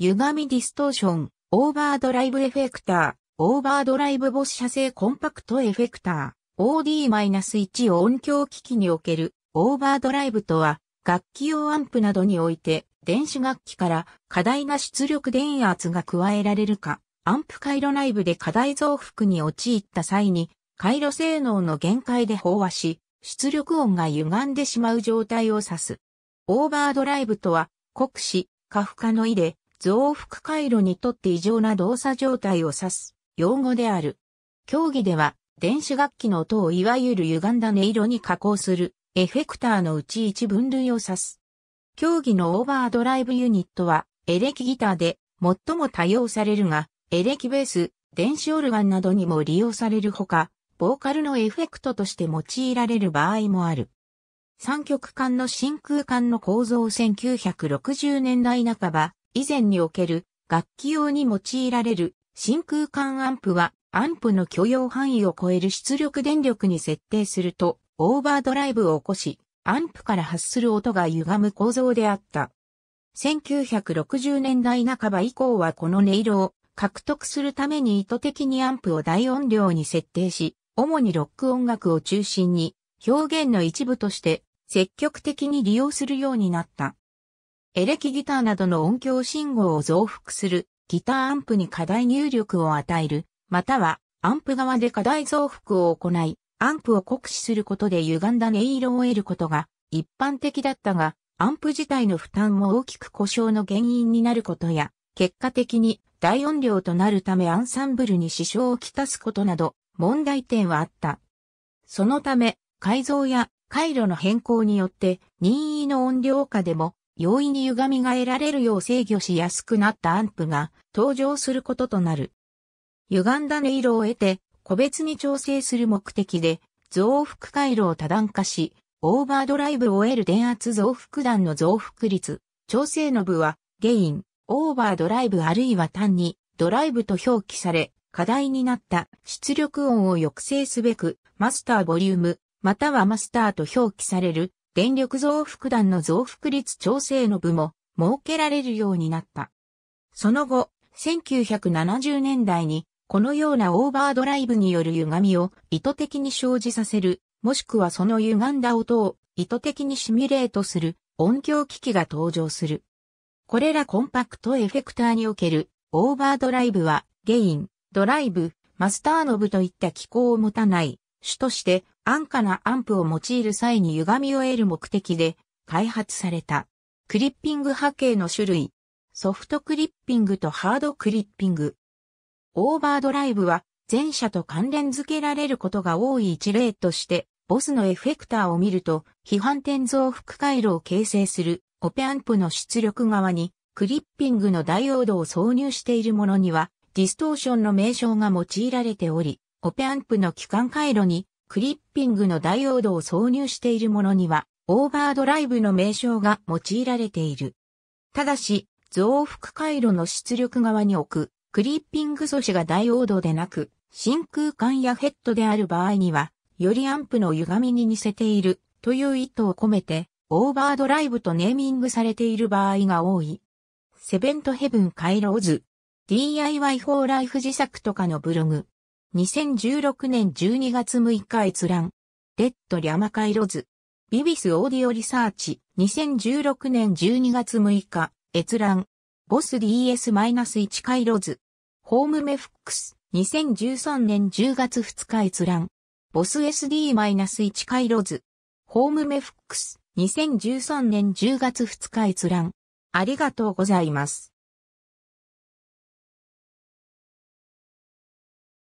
歪みディストーション、オーバードライブエフェクター、オーバードライブ母子射精コンパクトエフェクター、OD-1 音響機器におけるオーバードライブとは、楽器用アンプなどにおいて、電子楽器から過大な出力電圧が加えられるか、アンプ回路内部で過大増幅に陥った際に、回路性能の限界で飽和し、出力音が歪んでしまう状態を指す。オーバードライブとは、酷使、過負荷の意で、増幅回路にとって異常な動作状態を指す用語である。競技では電子楽器の音をいわゆる歪んだ音色に加工するエフェクターのうち一分類を指す。競技のオーバードライブユニットはエレキギターで最も多用されるが、エレキベース、電子オルガンなどにも利用されるほか、ボーカルのエフェクトとして用いられる場合もある。三極管の真空管の構造1960年代半ば、以前における楽器用に用いられる真空管アンプはアンプの許容範囲を超える出力電力に設定するとオーバードライブを起こしアンプから発する音が歪む構造であった。1960年代半ば以降はこの音色を獲得するために意図的にアンプを大音量に設定し、主にロック音楽を中心に表現の一部として積極的に利用するようになった。エレキギターなどの音響信号を増幅する、ギターアンプに課題入力を与える、または、アンプ側で課題増幅を行い、アンプを酷使することで歪んだ音色を得ることが一般的だったが、アンプ自体の負担も大きく故障の原因になることや、結果的に大音量となるためアンサンブルに支障をきたすことなど、問題点はあった。そのため、改造や回路の変更によって任意の音量下でも容易に歪みが得られるよう制御しやすくなったアンプが登場することとなる。歪んだ音色を得て、個別に調整する目的で、増幅回路を多段化し、オーバードライブを得る電圧増幅弾の増幅率、調整の部は、ゲイン、オーバードライブあるいは単に、ドライブと表記され、課題になった出力音を抑制すべく、マスターボリューム、またはマスターと表記される電力増幅弾の増幅率調整の部も設けられるようになった。その後、1970年代にこのようなオーバードライブによる歪みを意図的に生じさせる、もしくはその歪んだ音を意図的にシミュレートする音響機器が登場する。これらコンパクトエフェクターにおけるオーバードライブはゲイン、ドライブ、マスターノブといった機構を持たない種として安価なアンプを用いる際に歪みを得る目的で開発された。クリッピング波形の種類。ソフトクリッピングとハードクリッピング。オーバードライブは前者と関連付けられることが多い一例として、ボスのエフェクターを見ると、批判点増幅回路を形成するオペアンプの出力側に、クリッピングのダイオードを挿入しているものには、ディストーションの名称が用いられており、オペアンプの機関回路にクリッピングのダイオードを挿入しているものには、オーバードライブの名称が用いられている。ただし、増幅回路の出力側に置く、クリッピング素子がダイオードでなく、真空管やヘッドである場合には、よりアンプの歪みに似せているという意図を込めて、オーバードライブとネーミングされている場合が多い。セベントヘブン回路図。DIY フライフ自作とかのブログ。2016年12月6日閲覧。レッドリャマカイロズ。ビビスオーディオリサーチ。2016年12月6日。閲覧。ボス DS-1 カイロズ。ホームメフックス。2013年10月2日閲覧。ボス SD-1 カイロズ。ホームメフックス。2013年10月2日閲覧。ありがとうございます。